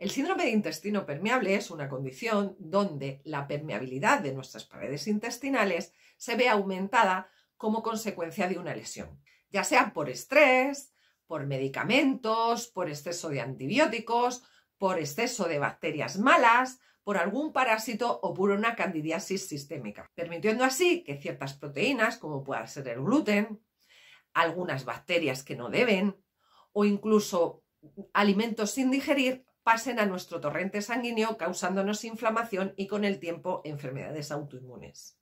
El síndrome de intestino permeable es una condición donde la permeabilidad de nuestras paredes intestinales se ve aumentada como consecuencia de una lesión, ya sea por estrés, por medicamentos, por exceso de antibióticos, por exceso de bacterias malas, por algún parásito o por una candidiasis sistémica, permitiendo así que ciertas proteínas, como pueda ser el gluten, algunas bacterias que no deben, o incluso alimentos sin digerir, pasen a nuestro torrente sanguíneo causándonos inflamación y con el tiempo enfermedades autoinmunes.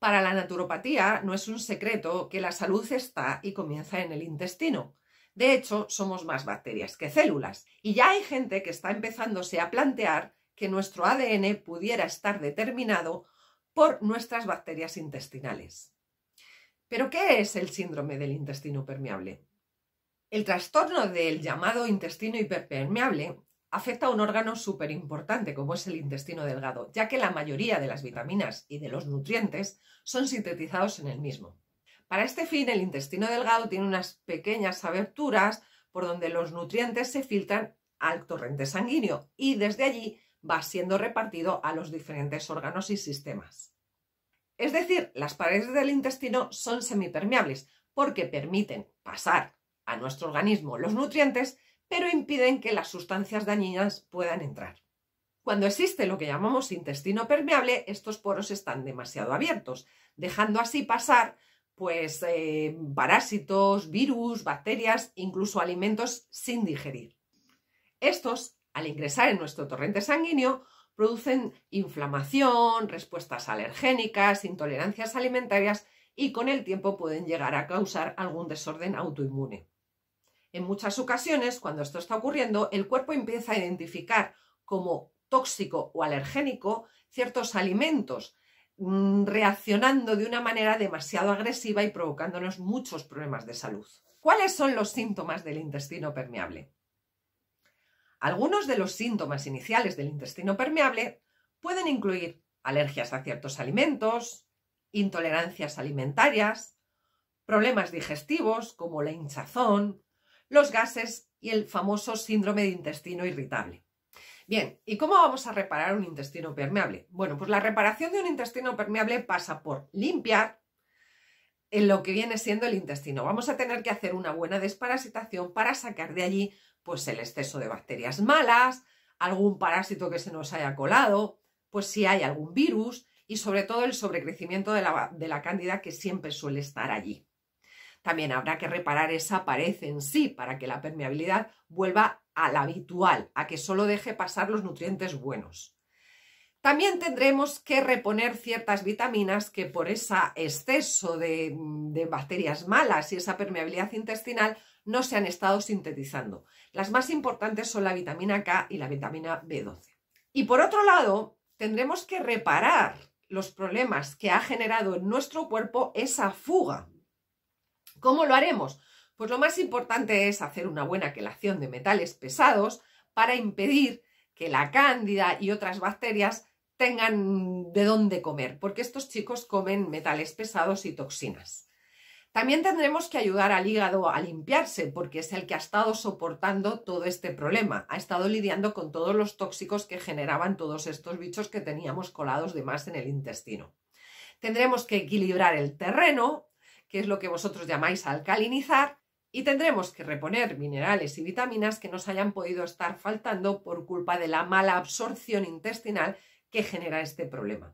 Para la naturopatía no es un secreto que la salud está y comienza en el intestino. De hecho, somos más bacterias que células y ya hay gente que está empezándose a plantear que nuestro ADN pudiera estar determinado por nuestras bacterias intestinales. Pero, ¿qué es el síndrome del intestino permeable? El trastorno del llamado intestino hiperpermeable afecta a un órgano súper importante como es el intestino delgado, ya que la mayoría de las vitaminas y de los nutrientes son sintetizados en el mismo. Para este fin, el intestino delgado tiene unas pequeñas aberturas por donde los nutrientes se filtran al torrente sanguíneo y desde allí va siendo repartido a los diferentes órganos y sistemas. Es decir, las paredes del intestino son semipermeables porque permiten pasar a nuestro organismo los nutrientes pero impiden que las sustancias dañinas puedan entrar. Cuando existe lo que llamamos intestino permeable, estos poros están demasiado abiertos, dejando así pasar pues eh, parásitos, virus, bacterias, incluso alimentos sin digerir. Estos, al ingresar en nuestro torrente sanguíneo, producen inflamación, respuestas alergénicas, intolerancias alimentarias y con el tiempo pueden llegar a causar algún desorden autoinmune. En muchas ocasiones, cuando esto está ocurriendo, el cuerpo empieza a identificar como tóxico o alergénico ciertos alimentos, mm, reaccionando de una manera demasiado agresiva y provocándonos muchos problemas de salud. ¿Cuáles son los síntomas del intestino permeable? Algunos de los síntomas iniciales del intestino permeable pueden incluir alergias a ciertos alimentos, intolerancias alimentarias, problemas digestivos como la hinchazón, los gases y el famoso síndrome de intestino irritable. Bien, ¿y cómo vamos a reparar un intestino permeable? Bueno, pues la reparación de un intestino permeable pasa por limpiar en lo que viene siendo el intestino. Vamos a tener que hacer una buena desparasitación para sacar de allí pues el exceso de bacterias malas, algún parásito que se nos haya colado, pues si hay algún virus y sobre todo el sobrecrecimiento de la, de la cándida que siempre suele estar allí. También habrá que reparar esa pared en sí para que la permeabilidad vuelva a la habitual, a que solo deje pasar los nutrientes buenos. También tendremos que reponer ciertas vitaminas que por ese exceso de, de, bacterias malas y esa permeabilidad intestinal no se han estado sintetizando. Las más importantes son la vitamina K y la vitamina B12. Y por otro lado, tendremos que reparar los problemas que ha generado en nuestro cuerpo esa fuga ¿Cómo lo haremos? Pues lo más importante es hacer una buena quelación de metales pesados para impedir que la cándida y otras bacterias tengan de dónde comer, porque estos chicos comen metales pesados y toxinas. También tendremos que ayudar al hígado a limpiarse, porque es el que ha estado soportando todo este problema, ha estado lidiando con todos los tóxicos que generaban todos estos bichos que teníamos colados de más en el intestino. Tendremos que equilibrar el terreno que es lo que vosotros llamáis alcalinizar, y tendremos que reponer minerales y vitaminas que nos hayan podido estar faltando por culpa de la mala absorción intestinal que genera este problema.